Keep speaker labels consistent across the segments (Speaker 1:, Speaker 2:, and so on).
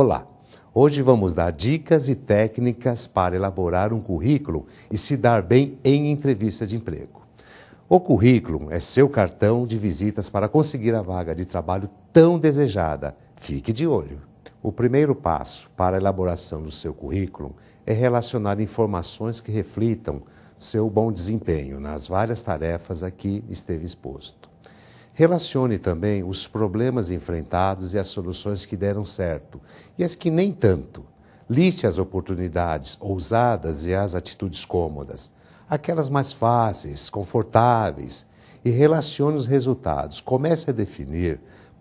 Speaker 1: Olá! Hoje vamos dar dicas e técnicas para elaborar um currículo e se dar bem em entrevista de emprego. O currículo é seu cartão de visitas para conseguir a vaga de trabalho tão desejada. Fique de olho! O primeiro passo para a elaboração do seu currículo é relacionar informações que reflitam seu bom desempenho nas várias tarefas a que esteve exposto. Relacione também os problemas enfrentados e as soluções que deram certo e as que nem tanto. Liste as oportunidades ousadas e as atitudes cômodas, aquelas mais fáceis, confortáveis, e relacione os resultados. Comece a definir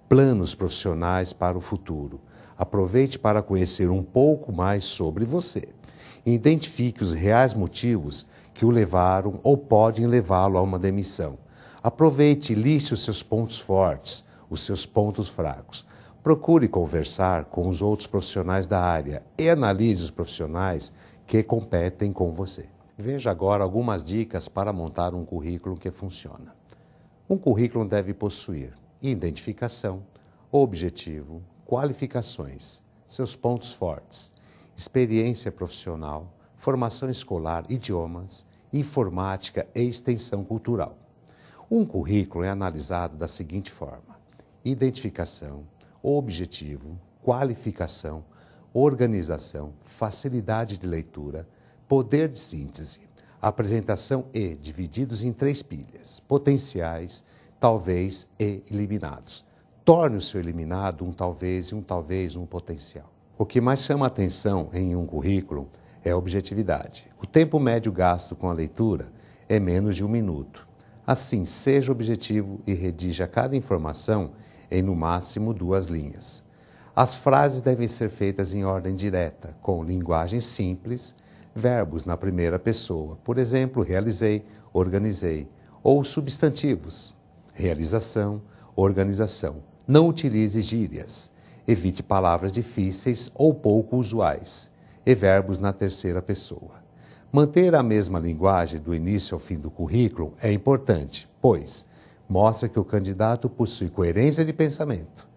Speaker 1: planos profissionais para o futuro. Aproveite para conhecer um pouco mais sobre você. Identifique os reais motivos que o levaram ou podem levá-lo a uma demissão Aproveite e lixe os seus pontos fortes, os seus pontos fracos. Procure conversar com os outros profissionais da área e analise os profissionais que competem com você. Veja agora algumas dicas para montar um currículo que funciona. Um currículo deve possuir identificação, objetivo, qualificações, seus pontos fortes, experiência profissional, formação escolar, idiomas, informática e extensão cultural. Um currículo é analisado da seguinte forma: identificação, objetivo, qualificação, organização, facilidade de leitura, poder de síntese, apresentação e divididos em três pilhas: potenciais, talvez e eliminados. Torne o seu eliminado um talvez e um talvez um potencial. O que mais chama atenção em um currículo é a objetividade. O tempo médio gasto com a leitura é menos de um minuto. Assim, seja objetivo e redija cada informação em no máximo duas linhas. As frases devem ser feitas em ordem direta, com linguagem simples, verbos na primeira pessoa, por exemplo, realizei, organizei, ou substantivos, realização, organização. Não utilize gírias. Evite palavras difíceis ou pouco usuais e verbos na terceira pessoa. Manter a mesma linguagem do início ao fim do currículo é importante, pois mostra que o candidato possui coerência de pensamento.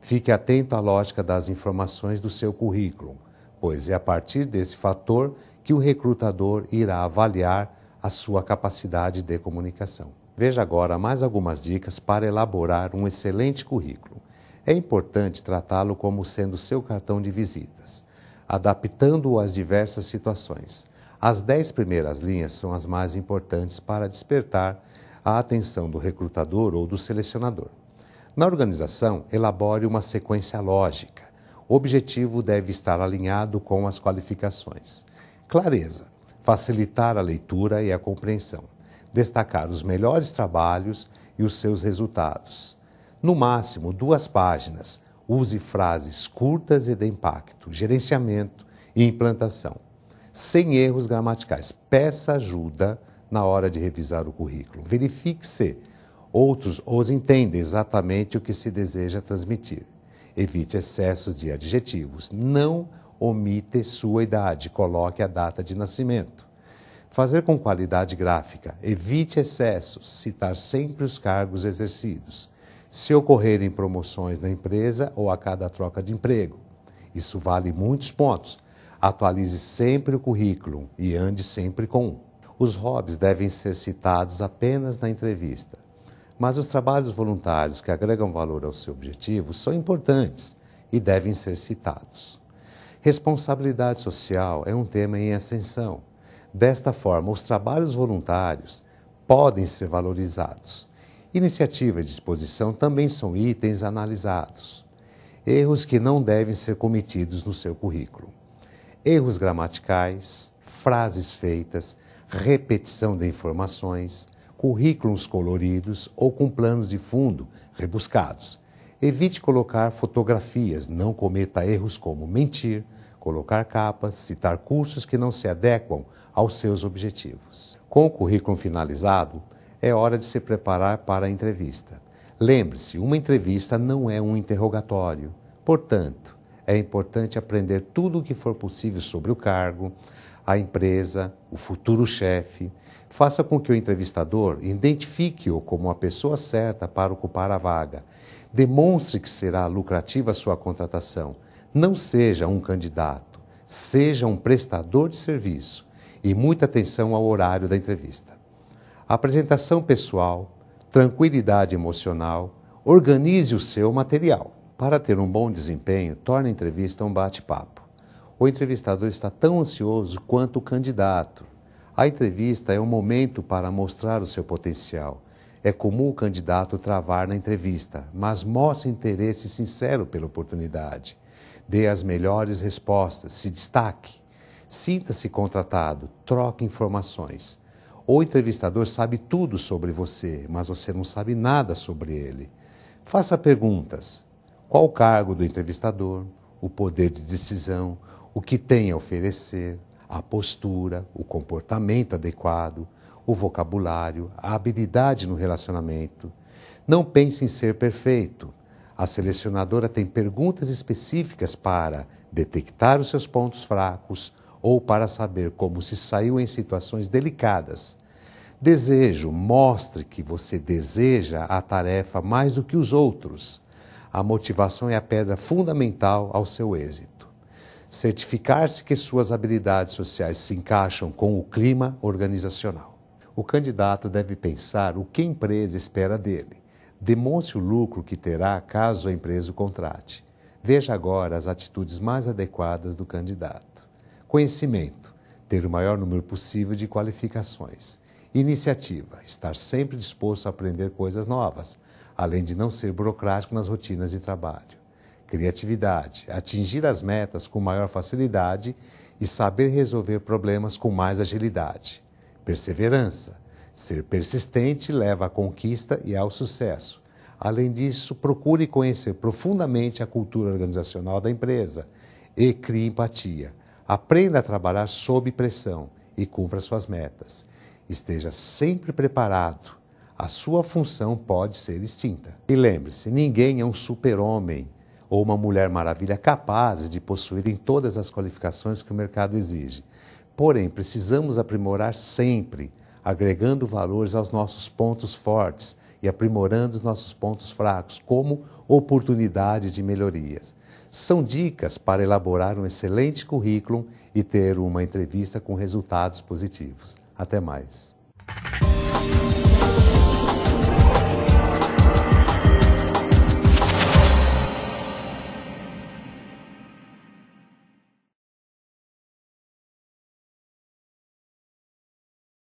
Speaker 1: Fique atento à lógica das informações do seu currículo, pois é a partir desse fator que o recrutador irá avaliar a sua capacidade de comunicação. Veja agora mais algumas dicas para elaborar um excelente currículo. É importante tratá-lo como sendo seu cartão de visitas, adaptando-o às diversas situações. As dez primeiras linhas são as mais importantes para despertar a atenção do recrutador ou do selecionador. Na organização, elabore uma sequência lógica. O objetivo deve estar alinhado com as qualificações. Clareza, facilitar a leitura e a compreensão. Destacar os melhores trabalhos e os seus resultados. No máximo, duas páginas. Use frases curtas e de impacto, gerenciamento e implantação sem erros gramaticais. Peça ajuda na hora de revisar o currículo. Verifique se outros os entendem exatamente o que se deseja transmitir. Evite excessos de adjetivos. Não omite sua idade. Coloque a data de nascimento. Fazer com qualidade gráfica. Evite excessos. Citar sempre os cargos exercidos. Se ocorrerem promoções na empresa ou a cada troca de emprego. Isso vale muitos pontos Atualize sempre o currículo e ande sempre com um. Os hobbies devem ser citados apenas na entrevista, mas os trabalhos voluntários que agregam valor ao seu objetivo são importantes e devem ser citados. Responsabilidade social é um tema em ascensão. Desta forma, os trabalhos voluntários podem ser valorizados. Iniciativa e disposição também são itens analisados. Erros que não devem ser cometidos no seu currículo erros gramaticais, frases feitas, repetição de informações, currículos coloridos ou com planos de fundo rebuscados. Evite colocar fotografias, não cometa erros como mentir, colocar capas, citar cursos que não se adequam aos seus objetivos. Com o currículo finalizado, é hora de se preparar para a entrevista. Lembre-se, uma entrevista não é um interrogatório. Portanto, é importante aprender tudo o que for possível sobre o cargo, a empresa, o futuro chefe. Faça com que o entrevistador identifique-o como a pessoa certa para ocupar a vaga. Demonstre que será lucrativa a sua contratação. Não seja um candidato, seja um prestador de serviço. E muita atenção ao horário da entrevista. Apresentação pessoal, tranquilidade emocional, organize o seu material. Para ter um bom desempenho, torna a entrevista um bate-papo. O entrevistador está tão ansioso quanto o candidato. A entrevista é um momento para mostrar o seu potencial. É comum o candidato travar na entrevista, mas mostre interesse sincero pela oportunidade. Dê as melhores respostas, se destaque. Sinta-se contratado, troque informações. O entrevistador sabe tudo sobre você, mas você não sabe nada sobre ele. Faça perguntas, qual o cargo do entrevistador, o poder de decisão, o que tem a oferecer, a postura, o comportamento adequado, o vocabulário, a habilidade no relacionamento. Não pense em ser perfeito. A selecionadora tem perguntas específicas para detectar os seus pontos fracos ou para saber como se saiu em situações delicadas. Desejo, mostre que você deseja a tarefa mais do que os outros. A motivação é a pedra fundamental ao seu êxito. Certificar-se que suas habilidades sociais se encaixam com o clima organizacional. O candidato deve pensar o que a empresa espera dele. Demonstre o lucro que terá caso a empresa o contrate. Veja agora as atitudes mais adequadas do candidato. Conhecimento: ter o maior número possível de qualificações. Iniciativa: estar sempre disposto a aprender coisas novas além de não ser burocrático nas rotinas de trabalho. Criatividade, atingir as metas com maior facilidade e saber resolver problemas com mais agilidade. Perseverança, ser persistente leva à conquista e ao sucesso. Além disso, procure conhecer profundamente a cultura organizacional da empresa e crie empatia. Aprenda a trabalhar sob pressão e cumpra suas metas. Esteja sempre preparado a sua função pode ser extinta. E lembre-se, ninguém é um super-homem ou uma mulher maravilha capazes de possuir em todas as qualificações que o mercado exige. Porém, precisamos aprimorar sempre, agregando valores aos nossos pontos fortes e aprimorando os nossos pontos fracos como oportunidade de melhorias. São dicas para elaborar um excelente currículo e ter uma entrevista com resultados positivos. Até mais.